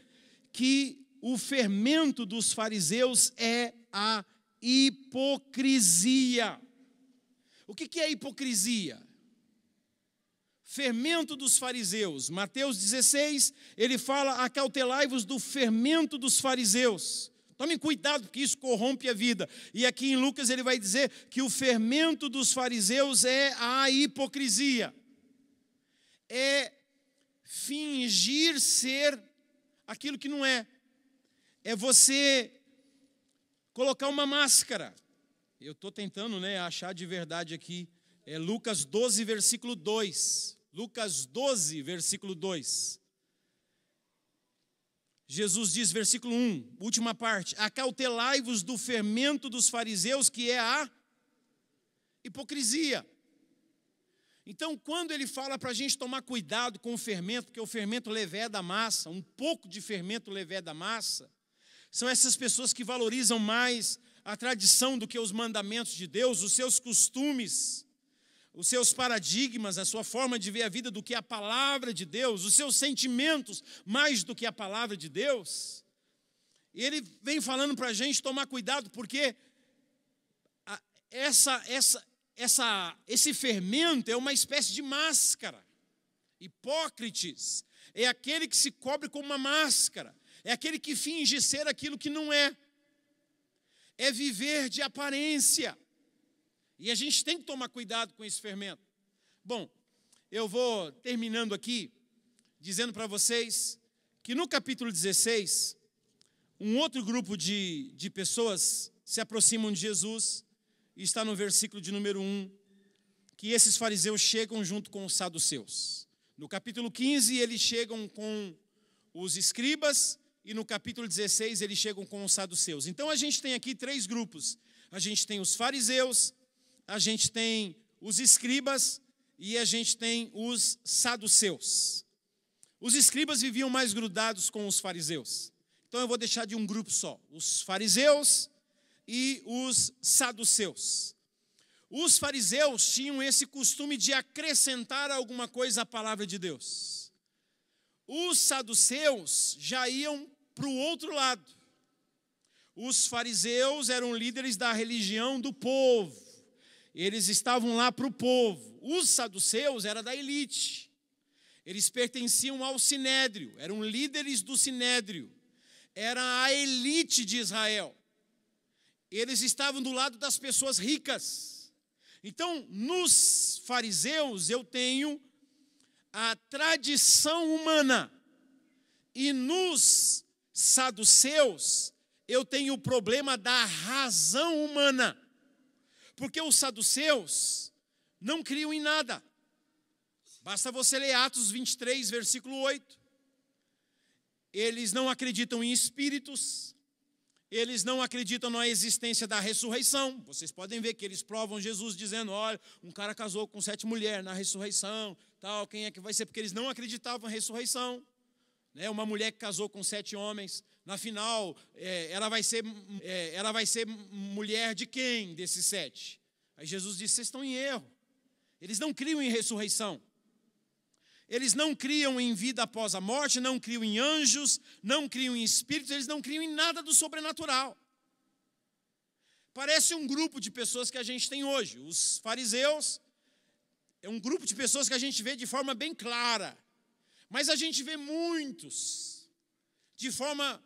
que o fermento dos fariseus é a hipocrisia. O que é hipocrisia? fermento dos fariseus. Mateus 16, ele fala: acautelai-vos do fermento dos fariseus. Tomem cuidado, porque isso corrompe a vida. E aqui em Lucas ele vai dizer que o fermento dos fariseus é a hipocrisia, é fingir ser aquilo que não é, é você colocar uma máscara. Eu estou tentando né, achar de verdade aqui. É Lucas 12, versículo 2. Lucas 12, versículo 2. Jesus diz, versículo 1, última parte: Acautelai-vos do fermento dos fariseus, que é a hipocrisia. Então, quando ele fala para a gente tomar cuidado com o fermento, é o fermento levé da massa, um pouco de fermento levé da massa, são essas pessoas que valorizam mais a tradição do que os mandamentos de Deus, os seus costumes, os seus paradigmas, a sua forma de ver a vida do que a palavra de Deus, os seus sentimentos mais do que a palavra de Deus. E ele vem falando para a gente tomar cuidado, porque essa, essa, essa, esse fermento é uma espécie de máscara. Hipócrites é aquele que se cobre com uma máscara, é aquele que finge ser aquilo que não é, é viver de aparência. E a gente tem que tomar cuidado com esse fermento. Bom, eu vou terminando aqui dizendo para vocês que no capítulo 16, um outro grupo de, de pessoas se aproximam de Jesus, e está no versículo de número 1, que esses fariseus chegam junto com os saduceus. No capítulo 15, eles chegam com os escribas, e no capítulo 16, eles chegam com os saduceus. Então a gente tem aqui três grupos: a gente tem os fariseus, a gente tem os escribas e a gente tem os saduceus. Os escribas viviam mais grudados com os fariseus. Então eu vou deixar de um grupo só: os fariseus e os saduceus. Os fariseus tinham esse costume de acrescentar alguma coisa à palavra de Deus. Os saduceus já iam para o outro lado. Os fariseus eram líderes da religião do povo. Eles estavam lá para o povo. Os saduceus era da elite. Eles pertenciam ao sinédrio, eram líderes do sinédrio. Era a elite de Israel. Eles estavam do lado das pessoas ricas. Então, nos fariseus eu tenho a tradição humana. E nos saduceus eu tenho o problema da razão humana. Porque os saduceus não criam em nada. Basta você ler Atos 23, versículo 8. Eles não acreditam em espíritos, eles não acreditam na existência da ressurreição. Vocês podem ver que eles provam Jesus dizendo: olha, um cara casou com sete mulheres na ressurreição, tal, quem é que vai ser? Porque eles não acreditavam na ressurreição. Né? Uma mulher que casou com sete homens, na final, é, ela, vai ser, é, ela vai ser mulher de quem desses sete? Aí Jesus disse: vocês estão em erro. Eles não criam em ressurreição. Eles não criam em vida após a morte, não criam em anjos, não criam em espíritos, eles não criam em nada do sobrenatural. Parece um grupo de pessoas que a gente tem hoje. Os fariseus é um grupo de pessoas que a gente vê de forma bem clara, mas a gente vê muitos de forma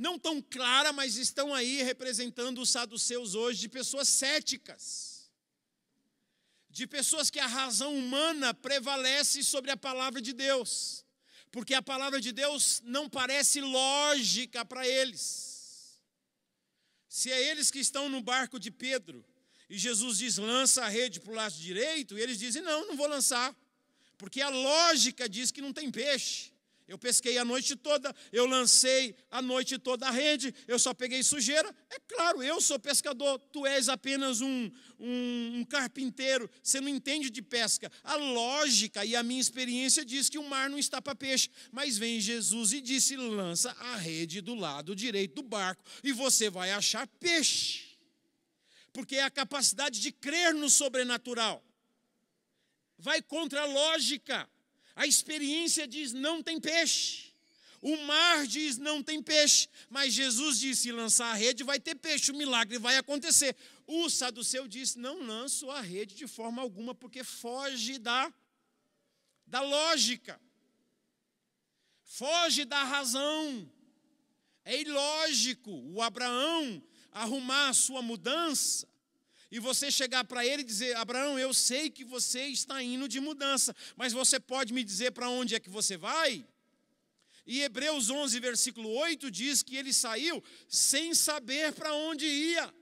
não tão clara, mas estão aí representando os saduceus hoje de pessoas céticas, de pessoas que a razão humana prevalece sobre a palavra de Deus, porque a palavra de Deus não parece lógica para eles. Se é eles que estão no barco de Pedro, e Jesus diz: lança a rede para o lado direito, e eles dizem: não, não vou lançar, porque a lógica diz que não tem peixe. Eu pesquei a noite toda, eu lancei a noite toda a rede, eu só peguei sujeira. É claro, eu sou pescador, tu és apenas um, um, um carpinteiro, você não entende de pesca. A lógica e a minha experiência diz que o mar não está para peixe. Mas vem Jesus e disse: lança a rede do lado direito do barco e você vai achar peixe. Porque é a capacidade de crer no sobrenatural. Vai contra a lógica. A experiência diz: não tem peixe. O mar diz: não tem peixe. Mas Jesus disse: se lançar a rede, vai ter peixe, o milagre vai acontecer. O saduceu disse: não lanço a rede de forma alguma, porque foge da, da lógica, foge da razão. É ilógico o Abraão arrumar a sua mudança e você chegar para ele e dizer: Abraão, eu sei que você está indo de mudança, mas você pode me dizer para onde é que você vai? E Hebreus 11, versículo 8 diz que ele saiu sem saber para onde ia.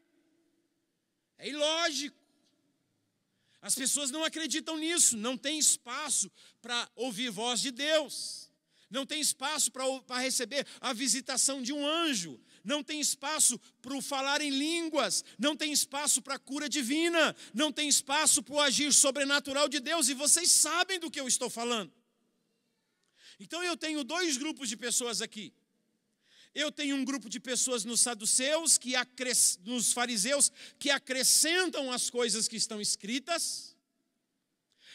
É ilógico. As pessoas não acreditam nisso, não tem espaço para ouvir voz de Deus, não tem espaço para receber a visitação de um anjo, não tem espaço para o falar em línguas, não tem espaço para a cura divina, não tem espaço para o agir sobrenatural de Deus, e vocês sabem do que eu estou falando. Então eu tenho dois grupos de pessoas aqui. Eu tenho um grupo de pessoas nos saduceus, que acres... nos fariseus, que acrescentam as coisas que estão escritas.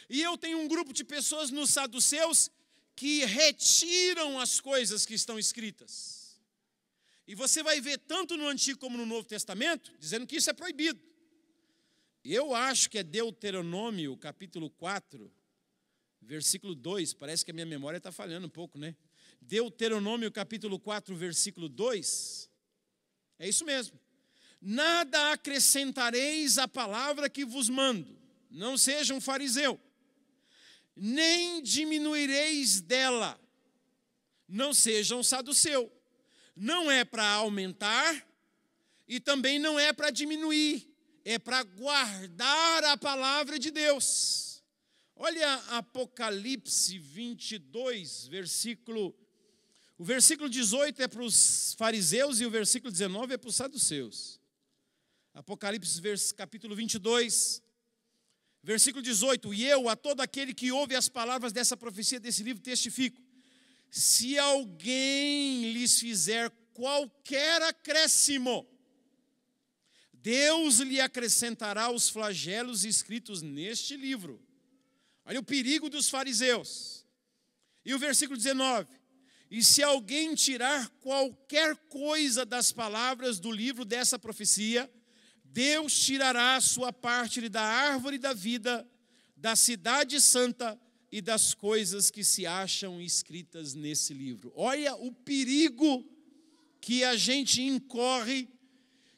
E eu tenho um grupo de pessoas nos saduceus que retiram as coisas que estão escritas. E você vai ver tanto no Antigo como no Novo Testamento dizendo que isso é proibido. Eu acho que é Deuteronômio, capítulo 4, versículo 2. Parece que a minha memória está falhando um pouco, né? Deuteronômio, capítulo 4, versículo 2. É isso mesmo. Nada acrescentareis à palavra que vos mando, não seja um fariseu, nem diminuireis dela, não seja um saduceu não é para aumentar e também não é para diminuir, é para guardar a palavra de Deus. Olha Apocalipse 22, versículo. O versículo 18 é para os fariseus e o versículo 19 é para os saduceus. Apocalipse capítulo 22, versículo 18: E eu, a todo aquele que ouve as palavras dessa profecia desse livro, testifico se alguém lhes fizer qualquer acréscimo, Deus lhe acrescentará os flagelos escritos neste livro. Olha o perigo dos fariseus. E o versículo 19: E se alguém tirar qualquer coisa das palavras do livro dessa profecia, Deus tirará a sua parte da árvore da vida, da cidade santa e das coisas que se acham escritas nesse livro. Olha o perigo que a gente incorre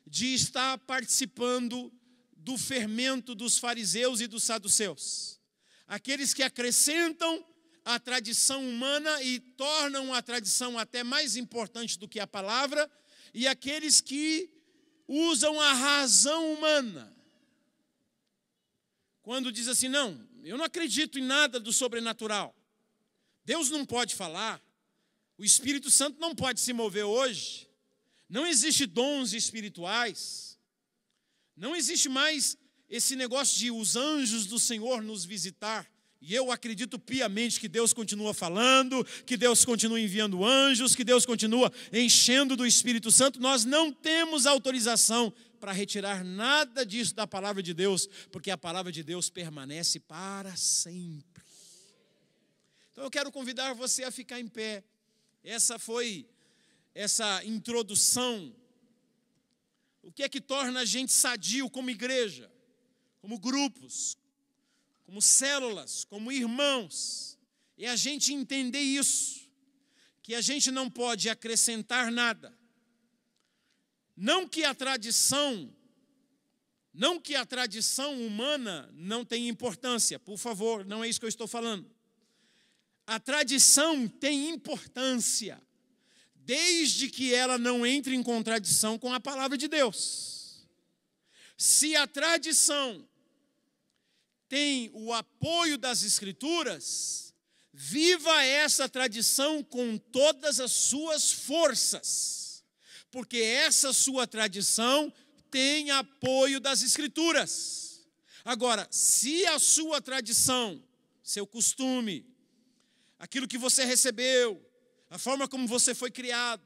de estar participando do fermento dos fariseus e dos saduceus. Aqueles que acrescentam a tradição humana e tornam a tradição até mais importante do que a palavra, e aqueles que usam a razão humana. Quando diz assim, não, eu não acredito em nada do sobrenatural. Deus não pode falar, o Espírito Santo não pode se mover hoje. Não existe dons espirituais. Não existe mais esse negócio de os anjos do Senhor nos visitar. E eu acredito piamente que Deus continua falando, que Deus continua enviando anjos, que Deus continua enchendo do Espírito Santo. Nós não temos autorização para retirar nada disso da palavra de Deus, porque a palavra de Deus permanece para sempre. Então eu quero convidar você a ficar em pé. Essa foi essa introdução. O que é que torna a gente sadio como igreja, como grupos, como células, como irmãos? É a gente entender isso, que a gente não pode acrescentar nada, não que a tradição, não que a tradição humana não tenha importância, por favor, não é isso que eu estou falando. A tradição tem importância, desde que ela não entre em contradição com a palavra de Deus. Se a tradição tem o apoio das Escrituras, viva essa tradição com todas as suas forças porque essa sua tradição tem apoio das Escrituras. Agora, se a sua tradição, seu costume, aquilo que você recebeu, a forma como você foi criado,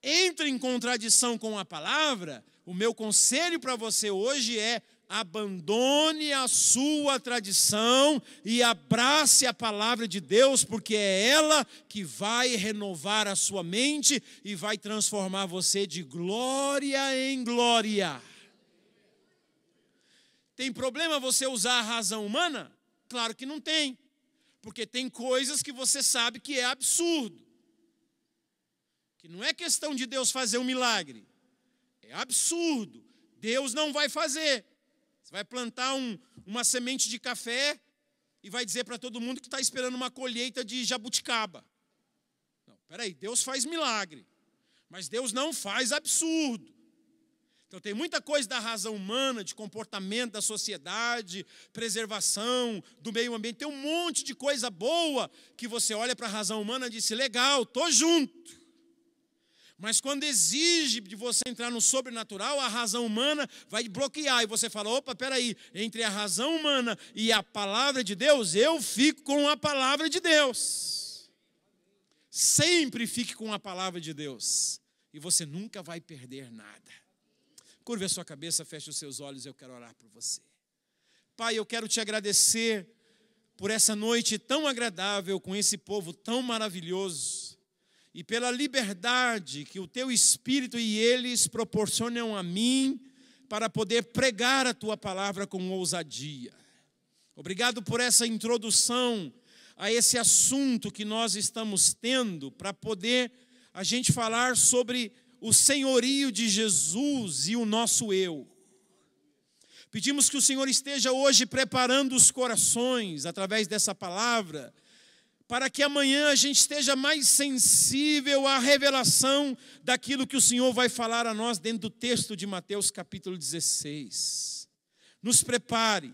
entra em contradição com a palavra, o meu conselho para você hoje é abandone a sua tradição e abrace a palavra de Deus, porque é ela que vai renovar a sua mente e vai transformar você de glória em glória. Tem problema você usar a razão humana? Claro que não tem, porque tem coisas que você sabe que é absurdo. Que não é questão de Deus fazer um milagre. É absurdo. Deus não vai fazer. Você vai plantar um, uma semente de café e vai dizer para todo mundo que está esperando uma colheita de jabuticaba. Não, peraí, Deus faz milagre, mas Deus não faz absurdo. Então tem muita coisa da razão humana, de comportamento da sociedade, preservação do meio ambiente. Tem um monte de coisa boa que você olha para a razão humana e diz: legal, tô junto. Mas quando exige de você entrar no sobrenatural, a razão humana vai bloquear. E você fala: opa, peraí, entre a razão humana e a palavra de Deus, eu fico com a palavra de Deus. Sempre fique com a palavra de Deus. E você nunca vai perder nada. Curva a sua cabeça, feche os seus olhos, eu quero orar por você. Pai, eu quero te agradecer por essa noite tão agradável com esse povo tão maravilhoso e pela liberdade que o teu espírito e eles proporcionam a mim para poder pregar a tua palavra com ousadia. Obrigado por essa introdução a esse assunto que nós estamos tendo para poder a gente falar sobre o senhorio de Jesus e o nosso eu. Pedimos que o Senhor esteja hoje preparando os corações através dessa palavra para que amanhã a gente esteja mais sensível à revelação daquilo que o Senhor vai falar a nós dentro do texto de Mateus capítulo 16. Nos prepare.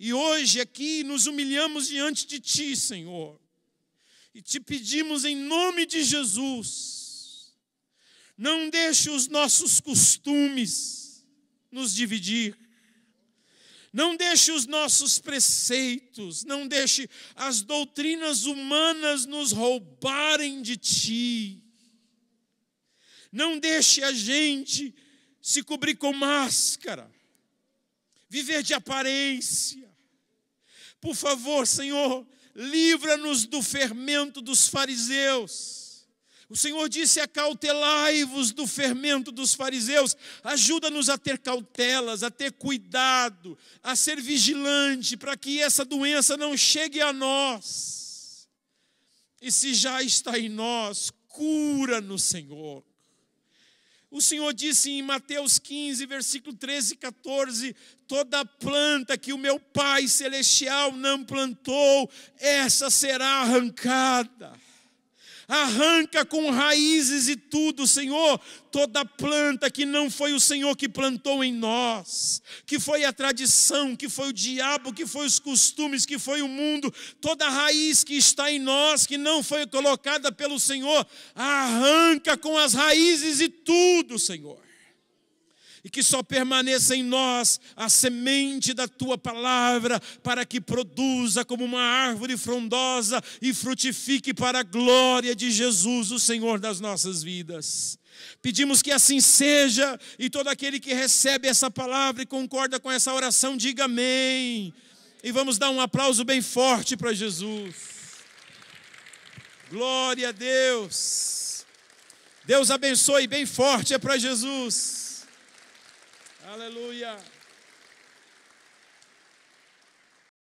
E hoje aqui nos humilhamos diante de Ti, Senhor, e te pedimos em nome de Jesus, não deixe os nossos costumes nos dividir, não deixe os nossos preceitos, não deixe as doutrinas humanas nos roubarem de ti. Não deixe a gente se cobrir com máscara, viver de aparência. Por favor, Senhor, livra-nos do fermento dos fariseus o Senhor disse: acautelai-vos do fermento dos fariseus. Ajuda-nos a ter cautelas, a ter cuidado, a ser vigilante, para que essa doença não chegue a nós. E se já está em nós, cura no Senhor. O Senhor disse em Mateus 15, versículo 13 e 14: Toda planta que o meu Pai Celestial não plantou, essa será arrancada arranca com raízes e tudo, Senhor, toda planta que não foi o Senhor que plantou em nós, que foi a tradição, que foi o diabo, que foi os costumes, que foi o mundo, toda raiz que está em nós, que não foi colocada pelo Senhor, arranca com as raízes e tudo, Senhor e que só permaneça em nós a semente da tua palavra, para que produza como uma árvore frondosa e frutifique para a glória de Jesus, o Senhor das nossas vidas. Pedimos que assim seja, e todo aquele que recebe essa palavra e concorda com essa oração, diga amém. E vamos dar um aplauso bem forte para Jesus. Glória a Deus. Deus abençoe bem forte é para Jesus. Aleluia.